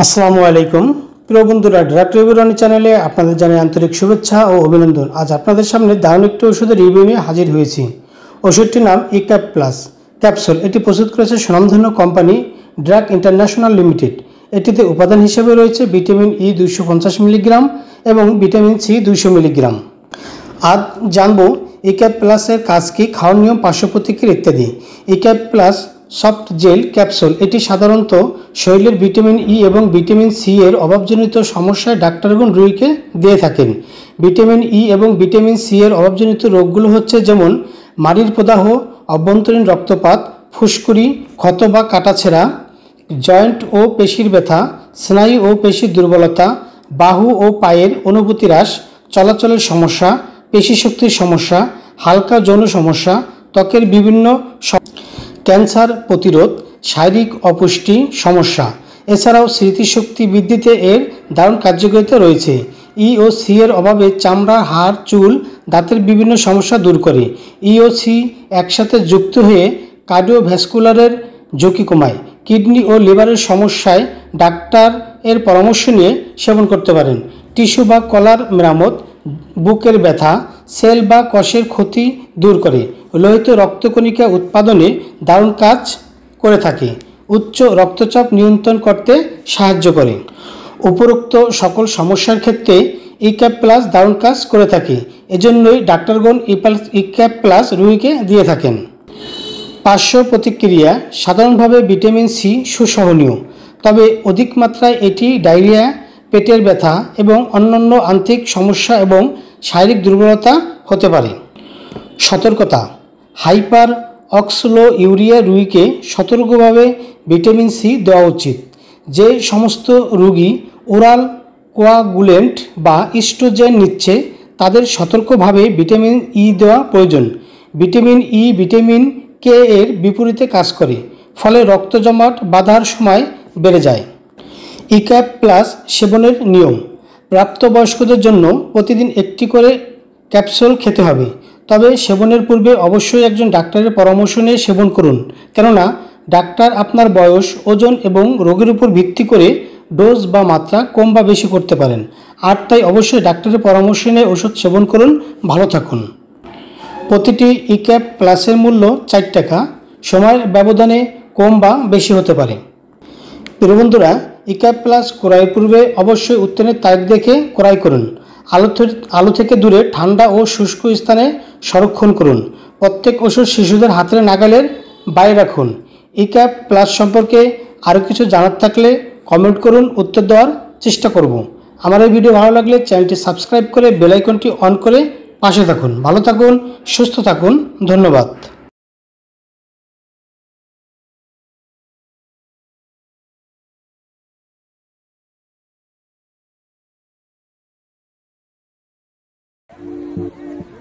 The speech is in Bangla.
আসসালামু আলাইকুম প্রিয় বন্ধুরা ড্রাক্টর বিবরণী চ্যানেলে আপনাদের জানাই আন্তরিক শুভেচ্ছা ও অভিনন্দন আজ আপনাদের সামনে দারুণ একটি ওষুধের রিভিউ নিয়ে হাজির হয়েছি ওষুধটির নাম ই ক্যাপ প্লাস ক্যাপসুল এটি প্রস্তুত করেছে স্বনামধন্য কোম্পানি ড্রাগ ইন্টারন্যাশনাল লিমিটেড এটিতে উপাদান হিসেবে রয়েছে ভিটামিন ই e দুইশো মিলিগ্রাম এবং ভিটামিন সি দুইশো মিলিগ্রাম আজ জানব ইক্যাপ ক্যাপ প্লাসের কাজ কী খাওয়ার নিয়ম পার্শ্ব প্রতিক্রিয়া ইত্যাদি Ecap cap plus soft gel capsule এটি সাধারণত শরীরের ভিটামিন ই e এবং ভিটামিন সি এর অভাবজনিত সমস্যায় ডাক্তারগণ রুইকে দিয়ে থাকেন ভিটামিন ই e এবং ভিটামিন সি এর অভাবজনিত রোগগুলো হচ্ছে যেমন মাড়ির প্রদাহ অভ্যন্তরীণ রক্তপাত ফুসকুড়ি ক্ষত বা কাটাছেড়া জয়েন্ট ও পেশির ব্যথা স্নায়ু ও পেশির দুর্বলতা বাহু ও পায়ের অনুভূতি হ্রাস চলাচলের সমস্যা পেশিশক্তির সমস্যা হালকা যৌন সমস্যা ত্বকের বিভিন্ন ক্যান্সার প্রতিরোধ শারীরিক অপুষ্টি সমস্যা এছাড়াও স্মৃতিশক্তি বৃদ্ধিতে এর দারুণ কার্যকারিতা রয়েছে ই ও সি এর অভাবে চামড়া হাড় চুল দাঁতের বিভিন্ন সমস্যা দূর করে ই ও সি একসাথে যুক্ত হয়ে কার্ডিওভ্যাসকুলারের ঝুঁকি কমায় কিডনি ও লিভারের সমস্যায় ডাক্তার এর পরামর্শ নিয়ে সেবন করতে পারেন টিস্যু বা কলার মেরামত বুকের ব্যথা সেল বা কষের ক্ষতি দূর করে লোহিত রক্তকণিকা উৎপাদনে দারুণ কাজ করে থাকে উচ্চ রক্তচাপ নিয়ন্ত্রণ করতে সাহায্য করে উপরোক্ত সকল সমস্যার ক্ষেত্রে ইক্যাপ প্লাস দারুণ কাজ করে থাকে এজন্যই ডাক্তারগণ ইক্যাপ প্লাস রুগীকে দিয়ে থাকেন পার্শ্ব প্রতিক্রিয়া সাধারণভাবে ভিটামিন সি সুসহনীয় তবে অধিক মাত্রায় এটি ডায়রিয়া পেটের ব্যথা এবং অন্যান্য আন্তরিক সমস্যা এবং শারীরিক দুর্বলতা হতে পারে সতর্কতা হাইপার অক্সলো ইউরিয়া রুগীকে সতর্কভাবে ভিটামিন সি দেওয়া উচিত যে সমস্ত রুগী ওরাল কোয়াগুলেন্ট বা ইস্ট্রোজেন নিচ্ছে তাদের সতর্কভাবে ভিটামিন ই দেওয়া প্রয়োজন ভিটামিন ই ভিটামিন কে এর বিপরীতে কাজ করে ফলে রক্ত জমাট বাঁধার সময় বেড়ে যায় ইক্যাপ প্লাস সেবনের নিয়ম প্রাপ্তবয়স্কদের জন্য প্রতিদিন একটি করে ক্যাপসুল খেতে হবে তবে সেবনের পূর্বে অবশ্যই একজন ডাক্তারের পরামর্শ নিয়ে সেবন করুন কেননা ডাক্তার আপনার বয়স ওজন এবং রোগের উপর ভিত্তি করে ডোজ বা মাত্রা কম বা বেশি করতে পারেন আর তাই অবশ্যই ডাক্তারের পরামর্শ নিয়ে ওষুধ সেবন করুন ভালো থাকুন প্রতিটি ইক্যাপ প্লাসের মূল্য চার টাকা সময়ের ব্যবধানে কম বা বেশি হতে পারে প্রিয় বন্ধুরা ইক্যাপ প্লাস ক্রয়ের পূর্বে অবশ্যই উত্তরের তারিখ দেখে ক্রয় করুন আলো আলো থেকে দূরে ঠান্ডা ও শুষ্ক স্থানে সংরক্ষণ করুন প্রত্যেক ওষুধ শিশুদের হাতের নাগালের বাইরে রাখুন ই ক্যাপ প্লাস সম্পর্কে আরও কিছু জানার থাকলে কমেন্ট করুন উত্তর দেওয়ার চেষ্টা করব আমার এই ভিডিও ভালো লাগলে চ্যানেলটি সাবস্ক্রাইব করে বেলাইকনটি অন করে পাশে থাকুন ভালো থাকুন সুস্থ থাকুন ধন্যবাদ